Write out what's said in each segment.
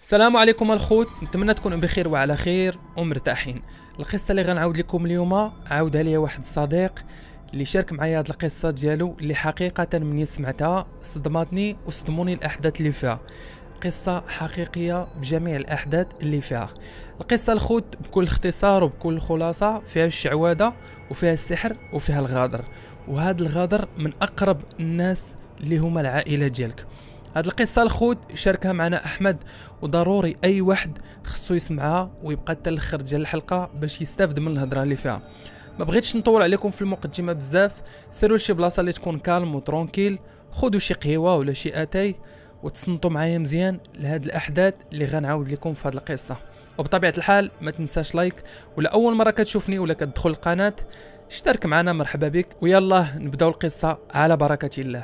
السلام عليكم الخوت نتمنى تكونوا بخير وعلى خير ومرتاحين القصه اللي غنعاود لكم اليوم عاودها لي واحد الصديق اللي شارك معايا هاد القصه ديالو اللي حقيقه من سمعتها صدمتني وصدموني الاحداث اللي فيها قصة حقيقية بجميع الأحداث اللي فيها القصة الخوت بكل اختصار وبكل خلاصة فيها الشعوذة وفيها السحر وفيها الغادر وهذا الغادر من أقرب الناس اللي هما العائلة ديالك هاد القصه الخوت شاركها معنا احمد وضروري اي واحد خصو يسمعها ويبقى حتى الاخر ديال الحلقه باش يستافد من الهضره اللي فيها ما بغيتش نطول عليكم في المقدمه بزاف سيروا لشي بلاصه اللي تكون كالم وترونكيل خدوا شي قهوه ولا شي اتاي وتصنتوا معايا مزيان لهاد الاحداث اللي غنعاود لكم في هاد القصه وبطبيعه الحال ما تنساش لايك ولا اول مره كتشوفني ولا كتدخل القناه اشترك معنا مرحبا بك ويلا نبداو القصه على بركه الله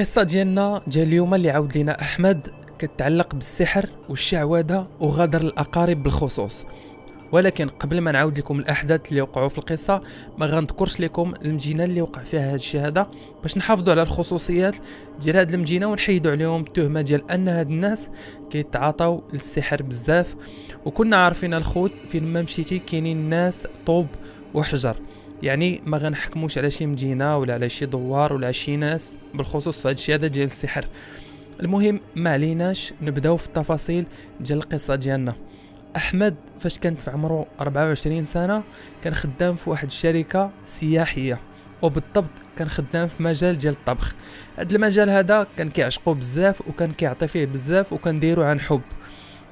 القصة ديالنا ديال اليوم اللي عاود لينا أحمد كتعلق بالسحر والشعوذة وغدر الأقارب بالخصوص ولكن قبل ما نعاود لكم الاحداث اللي وقعوا في القصه ما غنذكرش لكم المدينه اللي وقع فيها هذه الشهادة باش نحافظوا على الخصوصيات ديال هذه المدينه ونحيدوا عليهم التهمه ديال ان هاد الناس كيتعاطاو للسحر بزاف وكنا عارفين الخوت فين ما مشيتي كاينين ناس طوب وحجر يعني ما غنحكموش على شي مدينه ولا على شي دوار ولا على شي ناس بالخصوص في هذا هذا ديال السحر المهم ما عليناش نبداو في التفاصيل ديال القصه ديالنا احمد فاش كانت في عمره 24 سنه كان خدام في واحد الشركه سياحيه وبالضبط كان خدام في مجال ديال الطبخ هاد المجال هذا كان كيعشقو بزاف وكان كيعطي فيه بزاف وكان ديرو عن حب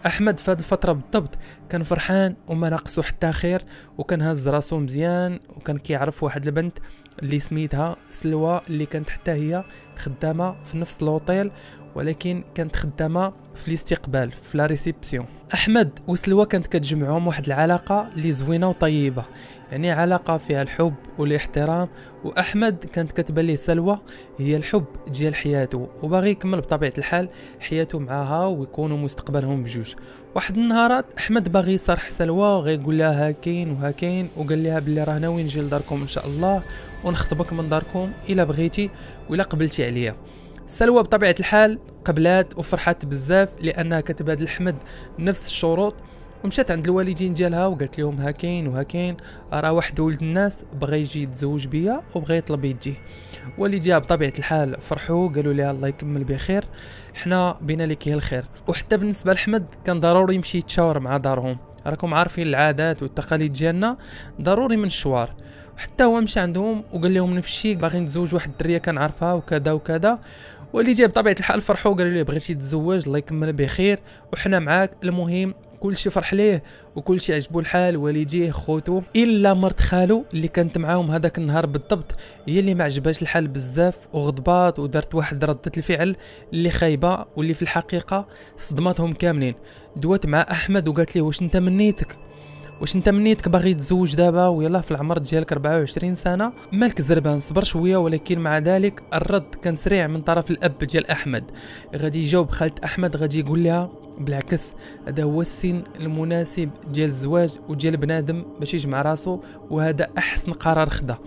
احمد في هذه الفتره بالضبط كان فرحان وما ناقصو حتى خير وكان هاز راسو مزيان وكان كيعرف واحد البنت اللي سميتها سلوى اللي كانت حتى هي خدامه في نفس الهوتيل ولكن كانت خدامه في الاستقبال في لا ريسيبسيون احمد وسلوى كانت كتجمعهم واحد العلاقه اللي زوينه وطيبه يعني علاقه فيها الحب والاحترام واحمد كانت كتبان ليه سلوى هي الحب ديال حياته وباغي يكمل بطبيعه الحال حياته معاها ويكونوا مستقبلهم بجوج واحد النهارات احمد باغي يصرح سلوى غيقول لها ها كاين وها كاين وقال لها بلي راه ناوي نجي لداركم ان شاء الله ونخطبك من داركم الا بغيتي ولا قبلتي عليا سلوى بطبيعة الحال قبلات وفرحت بزاف لأنها كتبت الحمد نفس الشروط ومشات عند الوالدين ديالها وقالت لهم هاكين وهاكين وها راه واحد ولد الناس بغا يجي يتزوج بيا وبغى يطلب يجي والديها بطبيعه الحال فرحوا قالوا لها الله يكمل بخير حنا بينا لك الخير وحتى بالنسبه لحمد كان ضروري يمشي يتشاور مع دارهم راكم عارفين العادات والتقاليد ديالنا ضروري من الشوار حتى هو مشى عندهم وقال لهم نفس الشيء باغي نتزوج واحد الدريه كنعرفها وكذا وكذا واللي جاب بطبيعه الحال فرحو قالوا ليه بغيتي تتزوج الله يكمل بخير وحنا معاك المهم كلشي فرح ليه شيء عجبو الحال والديه خوتو الا مرت خالو اللي كانت معاهم هذاك النهار بالضبط هي اللي ما عجبهاش الحال بزاف وغضبات ودارت واحد رده الفعل اللي خايبه واللي في الحقيقه صدماتهم كاملين دوات مع احمد وقالت ليه واش انت منيتك واش انت منيتك باغي تزوج دابا ويلا في العمر ديالك 24 سنه مالك زربان صبر شويه ولكن مع ذلك الرد كان سريع من طرف الاب ديال احمد غادي يجاوب خالة احمد غادي يقول لها بالعكس هذا هو السن المناسب ديال الزواج وديال بنادم باش يجمع راسو وهذا احسن قرار خدا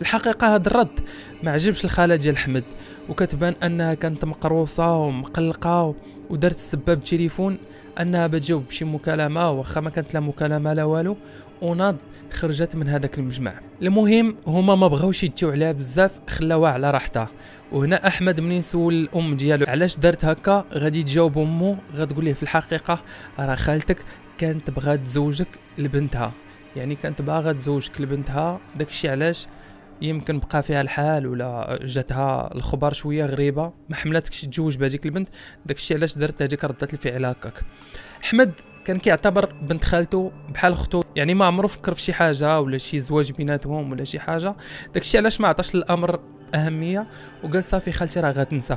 الحقيقه هذا الرد ما عجبش الخاله ديال احمد وكتبان انها كانت مقروصه ومقلقه ودارت السباب تليفون انها بتجاوب بشي مكالمه واخا ما كانت لا مكالمه لا والو وناض خرجت من هذاك المجمع المهم هما ما بغاوش يتيو عليها بزاف خلاوها على راحتها وهنا احمد منين سول الام ديالو علاش دارت هكا غادي تجاوب امو غتقول ليه في الحقيقه راه خالتك كانت بغات تزوجك لبنتها يعني كانت باغا تزوجك لبنتها داكشي علاش يمكن بقى فيها الحال ولا جاتها الخبر شويه غريبه ما حملاتكش تتزوج بهذيك البنت داكشي علاش درت هذيك رده الفعل هكاك احمد كان كيعتبر بنت خالته بحال اخته يعني ما عمرو فكر في شي حاجه ولا شي زواج بيناتهم ولا شي حاجه داكشي علاش ما عطاش الامر اهميه وقال صافي خالتي راه غتنسى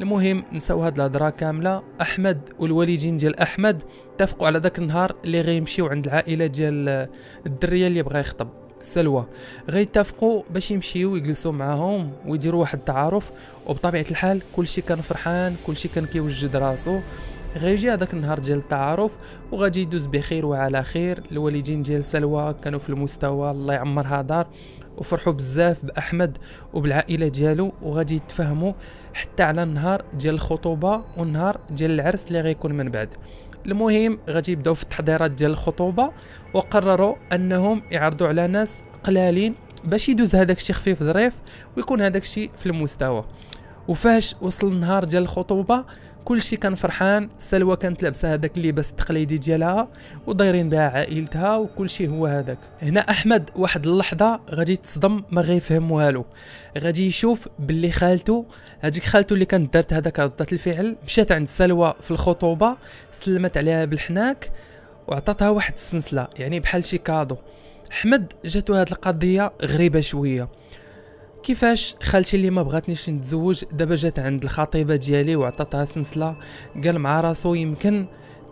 المهم نساو هاد الهضره كامله احمد والوالدين ديال احمد اتفقوا على داك النهار اللي غيمشيو عند العائله ديال الدريه اللي بغا يخطب سلوى غيتفقوا باش يمشيو يجلسوا معاهم ويديروا واحد التعارف وبطبيعه الحال كلشي كان فرحان كلشي كان كيوجد راسو غيجي هذاك النهار ديال التعارف وغادي يدوز بخير وعلى خير الوالدين ديال سلوى كانوا في المستوى الله يعمرها دار وفرحوا بزاف باحمد وبالعائله ديالو وغادي يتفاهموا حتى على النهار ديال الخطوبه والنهار ديال العرس اللي غيكون من بعد المهم غادي يبداو في التحضيرات ديال الخطوبه وقرروا انهم يعرضوا على ناس قلالين باش يدوز هذاك الشيء خفيف ظريف ويكون هذاك الشيء في المستوى وفاش وصل النهار ديال الخطوبه كلشي كان فرحان سلوى كانت لابسه هذاك اللباس التقليدي ديالها ودايرين بها عائلتها وكلشي هو هذاك هنا احمد واحد اللحظه غادي تصدم ما غيفهم والو غادي يشوف باللي خالته هذيك خالته اللي كانت دارت هذاك ردة الفعل مشات عند سلوى في الخطوبه سلمت عليها بالحناك وعطاتها واحد السنسله يعني بحال شي كادو احمد جاتو هاد القضيه غريبه شويه كيفاش خالتي اللي ما بغاتنيش نتزوج دابا جات عند الخطيبه ديالي وعطاتها سنسله قال مع راسو يمكن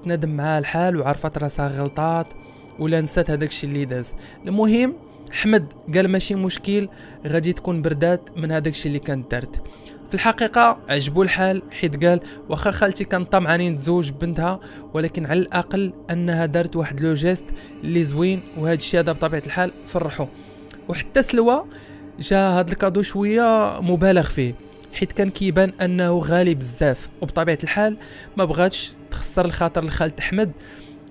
تندم معاها الحال وعرفت راسها غلطات ولا نسات هداكشي اللي داز المهم حمد قال ماشي مشكل غادي تكون بردات من هداكشي اللي كانت دارت في الحقيقة عجبو الحال حيت قال واخا خالتي كان طمعاني نتزوج بنتها ولكن على الأقل أنها دارت واحد لو جيست اللي زوين وهذا الشيء هذا بطبيعة الحال فرحو وحتى سلوى جا هاد الكادو شويه مبالغ فيه حيت كان كيبان انه غالي بزاف وبطبيعه الحال ما بغاتش تخسر الخاطر لخالد احمد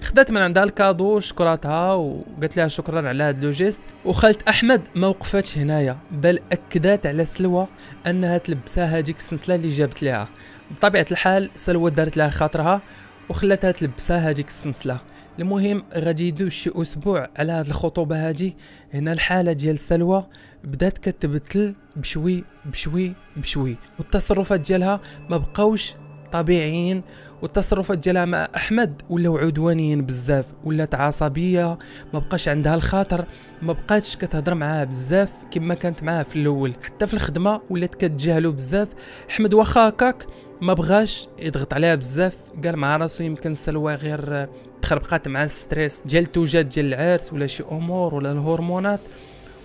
خدات من عندها الكادو شكراتها وقالت لها شكرا على هاد لوجيست جيست وخالت احمد ما وقفتش هنايا بل اكدات على سلوى انها تلبسها هذيك السلسله اللي جابت لها بطبيعه الحال سلوى دارت لها خاطرها وخلاتها تلبسها هذيك السلسله المهم غادي يدوز شي اسبوع على هاد الخطوبه هادي هنا الحاله ديال سلوى بدات كتبتل بشوي بشوي بشوي والتصرفات ديالها ما بقاوش طبيعيين والتصرفات ديالها مع احمد ولاو عدوانيين بزاف ولات عصبيه ما بقاش عندها الخاطر ما بقاتش كتهضر معاه بزاف كما كانت معاه في الاول حتى في الخدمه ولات كتجاهلو بزاف احمد واخا هكاك ما بغاش يضغط عليها بزاف قال مع راسو يمكن سلوى غير تخربقات مع الستريس ديال التوجات ديال العرس ولا شي امور ولا الهرمونات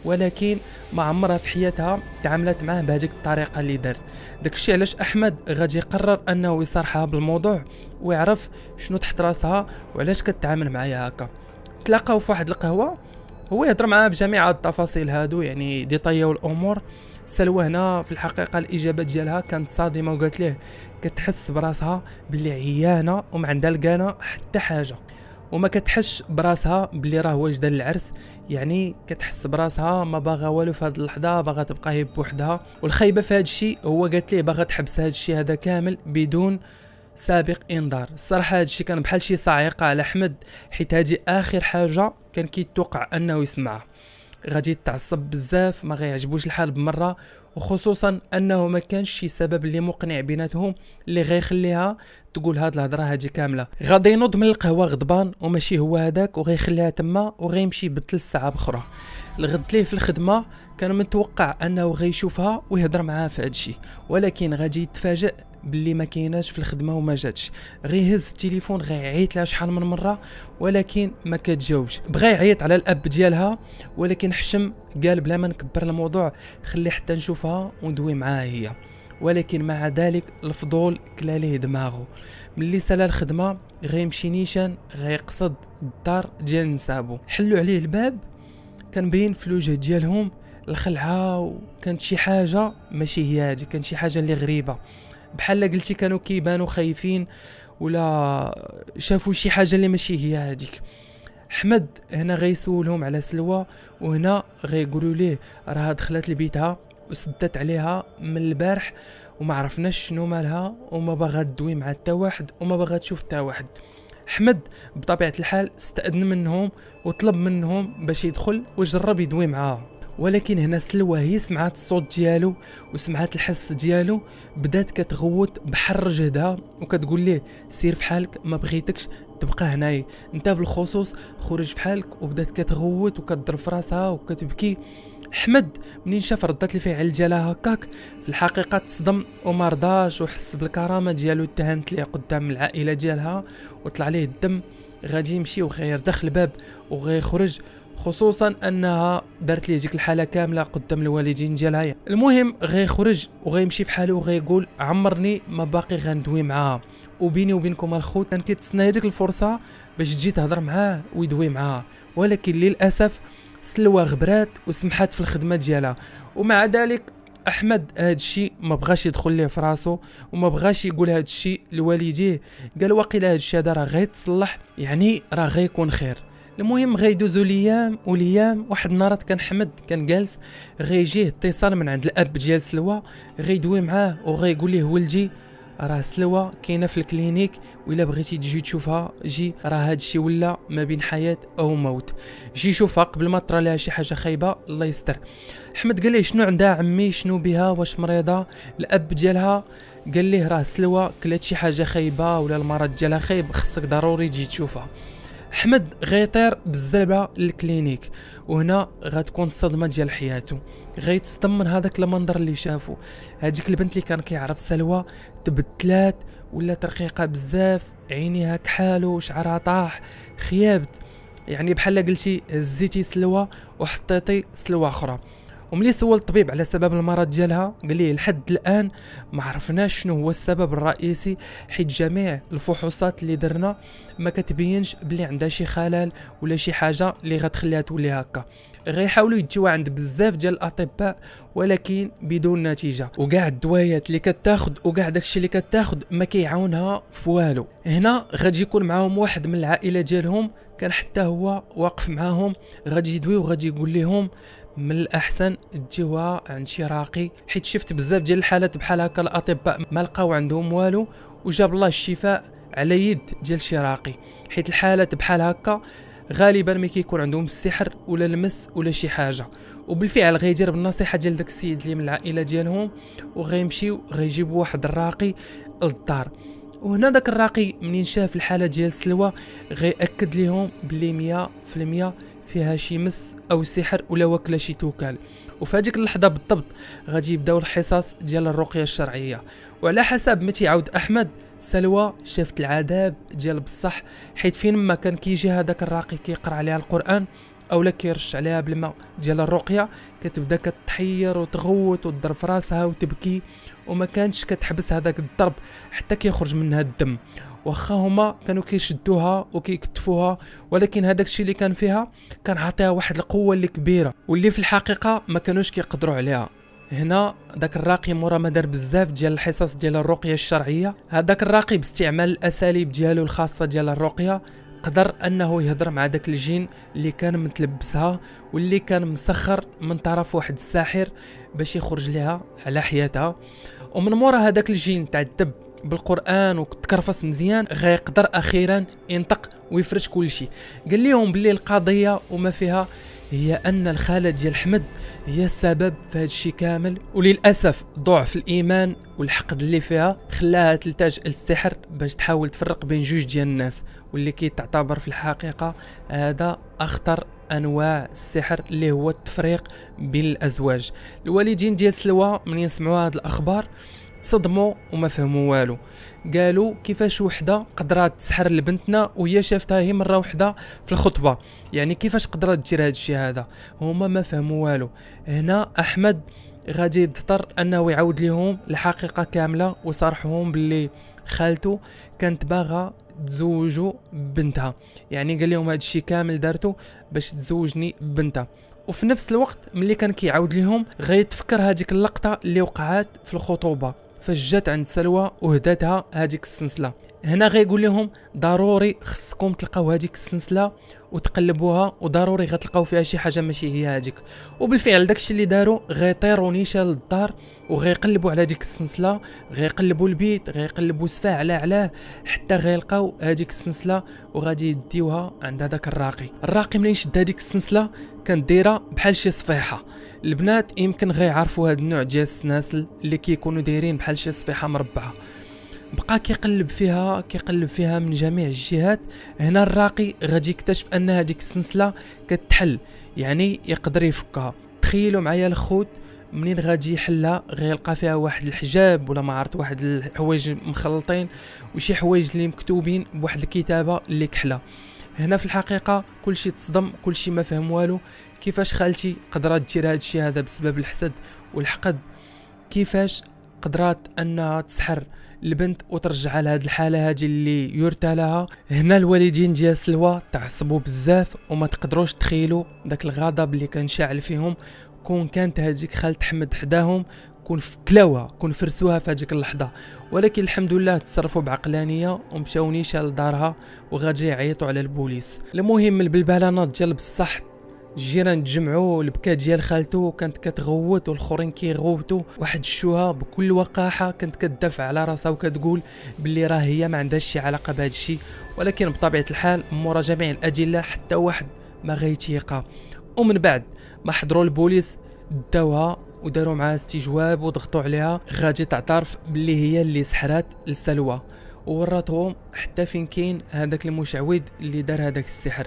ولكن ما عمرها في حياتها تعاملت معاه بهذيك الطريقه اللي دارت داكشي علاش احمد غادي يقرر انه يصارحها بالموضوع ويعرف شنو تحت راسها وعلاش كتعامل معايا هكا تلاقاو في واحد القهوه هو يهضر معاها بجميع التفاصيل هادو يعني ديطياو الامور سلوى هنا في الحقيقه الاجابه ديالها كانت صادمه وقالت ليه كتحس براسها بلي عيانه وما عندها لقانا حتى حاجه وما كتحش براسها بلي راه واجده للعرس يعني كتحس براسها ما باغا والو في هاد اللحظه باغا تبقى هي بوحدها والخايبه في هاد الشيء هو قالت ليه باغا تحبس هاد الشيء هذا كامل بدون سابق انذار الصراحه هاد الشيء كان بحال شي صاعقه على احمد حيت هادي اخر حاجه كان كيتوقع انه يسمعها غادي يتعصب بزاف ما غيعجبوش الحال بمره وخصوصا انه ما كانش شي سبب اللي مقنع بيناتهم اللي غيخليها تقول هاد الهضره هادي كامله غادي ينوض من القهوه غضبان وماشي هو هذاك وغيخليها تما وغيمشي يبدل الساعه بخرى الغد ليه في الخدمه كان متوقع انه غيشوفها ويهضر معاها في هادشي ولكن غادي يتفاجئ باللي ما كايناش في الخدمه وما جاتش غير هز التليفون غير عيط لها شحال من مره ولكن ما كتجاوبش بغى يعيط على الاب ديالها ولكن حشم قال بلا ما نكبر الموضوع خلي حتى نشوفها وندوي معاها هي ولكن مع ذلك الفضول كلا ليه دماغه ملي سالا الخدمه غيمشي نيشان غيقصد الدار ديال نسابو حلوا عليه الباب كان باين في الوجه ديالهم الخلعه وكانت شي حاجه ماشي هي هادي كانت شي حاجه اللي غريبه بحال قلتي كانوا كيبانوا خايفين ولا شافوا شي حاجه اللي ماشي هي هذيك احمد هنا غيسولهم على سلوى وهنا غيقولوا ليه راه دخلت لبيتها وسدت عليها من البارح وما عرفناش شنو مالها وما باغا تدوي مع حتى واحد وما باغا تشوف حتى واحد احمد بطبيعه الحال استأذن منهم وطلب منهم باش يدخل وجرب يدوي معاها ولكن هنا سلوى هي سمعت الصوت ديالو وسمعت الحس ديالو بدات كتغوت بحر جهدها وكتقول ليه سير في حالك ما بغيتكش تبقى هنايا انت بالخصوص خرج في حالك وبدات كتغوت وكتضرب في راسها وكتبكي حمد منين شاف ردات الفعل ديالها هكاك في الحقيقة تصدم وما رضاش وحس بالكرامة ديالو تهانت ليه قدام العائلة ديالها وطلع ليه الدم غادي يمشي دخل الباب وغيخرج خصوصا انها دارت ليه ديك الحاله كامله قدام الوالدين ديالها المهم غيخرج وغيمشي في حاله وغيقول عمرني ما باقي غندوي معاها وبيني وبينكم الخوت كان كيتسنى هذيك الفرصه باش تجي تهضر معاه ويدوي معاها ولكن للاسف سلوى غبرات وسمحات في الخدمه ديالها ومع ذلك احمد هذا الشيء ما بغاش يدخل ليه في راسه وما بغاش يقول هذا الشيء لوالديه قال واقيلا هذا الشيء هذا راه غيتصلح يعني راه غيكون خير المهم غيدوزو ليام وليام واحد النهارات كان حمد كان جالس غيجيه اتصال من عند الاب ديال سلوى غيدوي معاه وغيقول ليه ولدي راه سلوى كاينه في الكلينيك ولا بغيتي تجي تشوفها جي راه هادشي ولا ما بين حياه او موت جي شوفها قبل ما طرا لها شي حاجه خايبه الله يستر احمد قال ليه شنو عندها عمي شنو بها واش مريضه الاب ديالها قال ليه راه سلوى كلات شي حاجه خايبه ولا المرض ديالها خايب خصك ضروري تجي تشوفها حمد غيطير بالزربه للكلينيك وهنا غتكون الصدمه ديال حياته غيتصدم من هذاك المنظر اللي شافو هذيك البنت اللي كان كيعرف سلوى تبدلات ولا ترقيقه بزاف عينيها كحالو شعرها طاح خيابت يعني بحال قلتي هزيتي سلوى وحطيتي سلوى اخرى وملي سول الطبيب على سبب المرض ديالها قال لي لحد الان ما عرفناش شنو هو السبب الرئيسي حيت جميع الفحوصات اللي درنا ما كتبينش بلي عندها شي خلل ولا شي حاجه اللي غتخليها تولي هكا غيحاولوا يجيو عند بزاف ديال الاطباء ولكن بدون نتيجه وكاع الدوايات اللي كتاخذ وكاع داكشي اللي كتاخذ ما كيعاونها في والو هنا غادي يكون معاهم واحد من العائله ديالهم كان حتى هو واقف معاهم غادي يدوي وغادي يقول لهم من الاحسن تجيوا عند شي راقي حيت شفت بزاف ديال الحالات بحال هكا الاطباء ما لقاو عندهم والو وجاب الله الشفاء على يد ديال شي راقي حيت الحالات بحال هكا غالبا ما كيكون عندهم السحر ولا المس ولا شي حاجه وبالفعل غيدير بالنصيحه ديال داك السيد اللي من العائله ديالهم وغيمشيو غيجيبوا واحد الراقي للدار وهنا داك الراقي منين شاف الحاله ديال سلوى غيأكد ليهم بلي 100% فيها شي مس او سحر ولا وكلا شي توكل وفي هذيك اللحظه بالضبط غادي يبداو الحصص ديال الرقيه الشرعيه وعلى حسب ما تيعاود احمد سلوى شافت العذاب ديال بصح حيت فين ما كان كيجي هذاك الراقي كيقرا عليها القران اولا كيرش عليها بالماء ديال الرقيه كتبدا كتحير وتغوت وتضرب راسها وتبكي وما كانتش كتحبس هذاك الضرب حتى كيخرج منها الدم واخا هما كانوا كيشدوها وكيكتفوها ولكن هذاك الشيء اللي كان فيها كان عاطيها واحد القوه اللي كبيره واللي في الحقيقه ما كانوش كيقدروا عليها هنا داك الراقي مورا ما دار بزاف ديال الحصص ديال الرقيه الشرعيه هذاك الراقي باستعمال الاساليب ديالو الخاصه ديال الرقيه قدر انه يهضر مع داك الجين اللي كان متلبسها واللي كان مسخر من طرف واحد الساحر باش يخرج لها على حياتها ومن مورا هذاك الجين تعذب بالقران وتكرفس مزيان غيقدر اخيرا ينطق ويفرش كل شيء قال لهم بلي القضيه وما فيها هي ان الخاله ديال احمد هي السبب في هذا الشيء كامل وللاسف ضعف الايمان والحقد اللي فيها خلاها تلتاج للسحر باش تحاول تفرق بين جوج ديال الناس واللي كيتعتبر في الحقيقه هذا اخطر انواع السحر اللي هو التفريق بين الازواج الوالدين ديال سلوى من يسمعوا هذه الاخبار تصدموا وما فهموا والو قالوا كيفاش وحده قدرات تسحر لبنتنا وهي شافتها هي مره وحده في الخطبه يعني كيفاش قدرات دير هذا الشيء هذا هما ما فهموا والو هنا احمد غادي يضطر انه يعاود لهم الحقيقه كامله وصرحهم باللي خالته كانت باغا تزوجوا بنتها يعني قال لهم هذا الشيء كامل دارته باش تزوجني بنتها وفي نفس الوقت ملي كان كيعاود ليهم غيتفكر هذيك اللقطه اللي وقعات في الخطوبه فاش جات عند سلوى وهداتها هذيك السنسله هنا غيقول لهم ضروري خصكم تلقاو هذيك السنسله وتقلبوها وضروري غتلقاو فيها شي حاجه ماشي هي هذيك وبالفعل داكشي اللي داروا غيطيروا نيشان للدار وغيقلبوا على ديك السنسله غيقلبوا البيت غيقلبوا سفا على علاه حتى غيلقاو هذيك السنسله وغادي يديوها عند هذاك الراقي الراقي ملي يشد هذيك السنسله كانت دايره بحال شي صفيحه البنات يمكن غيعرفوا هذا النوع ديال السناسل اللي كيكونوا دايرين بحال شي صفيحه مربعه بقى كيقلب فيها كيقلب فيها من جميع الجهات هنا الراقي غادي يكتشف ان هذيك السلسله كتحل يعني يقدر يفكها تخيلوا معايا الخوت منين غادي يحلها غيلقى فيها واحد الحجاب ولا ما عرفت واحد الحوايج مخلطين وشي حوايج اللي مكتوبين بواحد الكتابه اللي كحله هنا في الحقيقه كلشي تصدم كلشي ما فهم والو كيفاش خالتي قدرات دير هذا الشيء هذا بسبب الحسد والحقد كيفاش قدرات انها تسحر البنت وترجع لهاد الحاله هادي اللي يرثى لها هنا الوالدين ديال سلوى تعصبوا بزاف وما تقدروش تخيلوا داك الغضب اللي كان شاعل فيهم كون كانت هذيك خالة حمد حداهم كون فكلاوها كون فرسوها في هذيك اللحظه ولكن الحمد لله تصرفوا بعقلانيه ومشاو نيشان لدارها وغادي يعيطوا على البوليس المهم البلبلانات ديال بصح الجيران تجمعوا البكا ديال خالته كانت كتغوت والاخرين كيغوتوا واحد الشوها بكل وقاحه كانت كتدافع على راسها وكتقول باللي راه هي ما عندهاش شي علاقه بهذا الشيء ولكن بطبيعه الحال مورا جميع الادله حتى واحد ما غيتيقها ومن بعد ما حضروا البوليس داوها وداروا معها استجواب وضغطوا عليها غادي تعترف باللي هي اللي سحرات لسلوى ووراتهم حتى فين كاين هذاك المشعوذ اللي دار هذاك السحر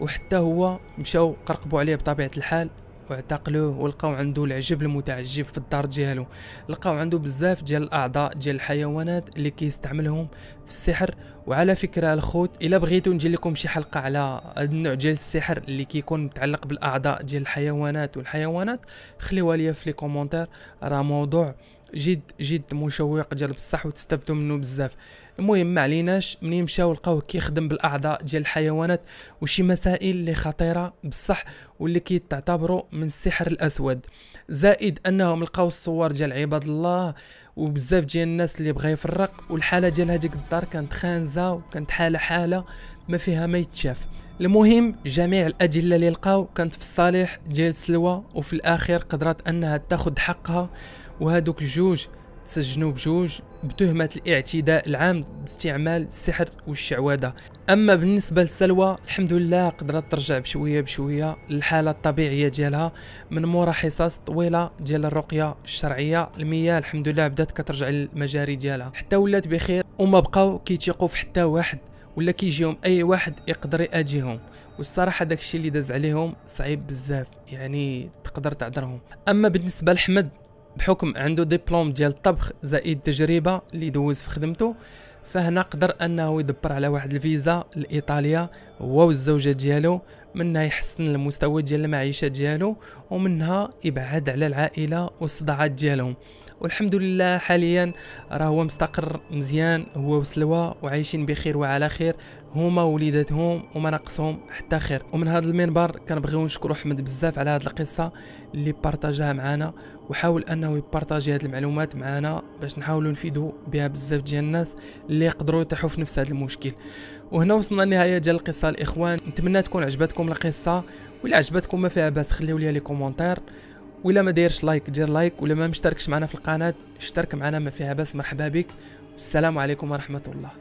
وحتى هو مشاو قرقبوا عليه بطبيعه الحال واعتقلوه ولقاو عنده العجب المتعجب في الدار ديالو لقاو عنده بزاف ديال الاعضاء ديال الحيوانات اللي كيستعملهم في السحر وعلى فكره الخوت الا بغيتو نجي لكم شي حلقه على هذا النوع ديال السحر اللي كيكون متعلق بالاعضاء ديال الحيوانات والحيوانات خليوها ليا في لي كومونتير راه موضوع جد جد مشوق ديال بصح وتستافدوا منه بزاف المهم ما عليناش منين مشاو لقاوه كيخدم بالاعضاء ديال الحيوانات وشي مسائل اللي خطيره بصح واللي كيتعتبروا من السحر الاسود زائد انهم لقاو الصور ديال عباد الله وبزاف ديال الناس اللي بغا يفرق والحاله ديال هذيك الدار كانت خانزه وكانت حاله حاله ما فيها ما يتشاف المهم جميع الادله اللي لقاو كانت في الصالح ديال سلوى وفي الاخر قدرت انها تاخذ حقها وهذوك الجوج تسجنوا بجوج بتهمة الاعتداء العام باستعمال السحر والشعوذة أما بالنسبة لسلوى الحمد لله قدرت ترجع بشوية بشوية للحالة الطبيعية ديالها من مورا حصص طويلة ديال الرقية الشرعية المياه الحمد لله بدات كترجع للمجاري ديالها حتى ولات بخير وما بقاو كيتيقوا في حتى واحد ولا كيجيهم اي واحد يقدر ياجيهم والصراحه داكشي اللي داز عليهم صعيب بزاف يعني تقدر تعذرهم اما بالنسبه لحمد بحكم عنده ديبلوم ديال الطبخ زائد تجربه اللي دوز في خدمته فهنا قدر انه يدبر على واحد الفيزا لايطاليا هو والزوجه ديالو منها يحسن المستوى ديال المعيشه ديالو ومنها يبعد على العائله والصداعات ديالهم والحمد لله حاليا راه هو مستقر مزيان هو وسلوى وعايشين بخير وعلى خير هما وليداتهم وما ناقصهم حتى خير ومن هذا المنبر كنبغيو نشكرو احمد بزاف على هذه القصه اللي بارطاجاها معنا وحاول انه يبارطاجي هذه المعلومات معنا باش نحاولوا نفيدو بها بزاف ديال الناس اللي يقدروا يطيحوا في نفس هذا المشكل وهنا وصلنا للنهايه ديال القصه الاخوان نتمنى تكون عجبتكم القصه ولا عجبتكم ما فيها باس خليو لي لي كومونتير ولا ما دايرش لايك دير لايك ولا ما مشتركش معنا في القناه اشترك معنا ما فيها بس مرحبا بك والسلام عليكم ورحمه الله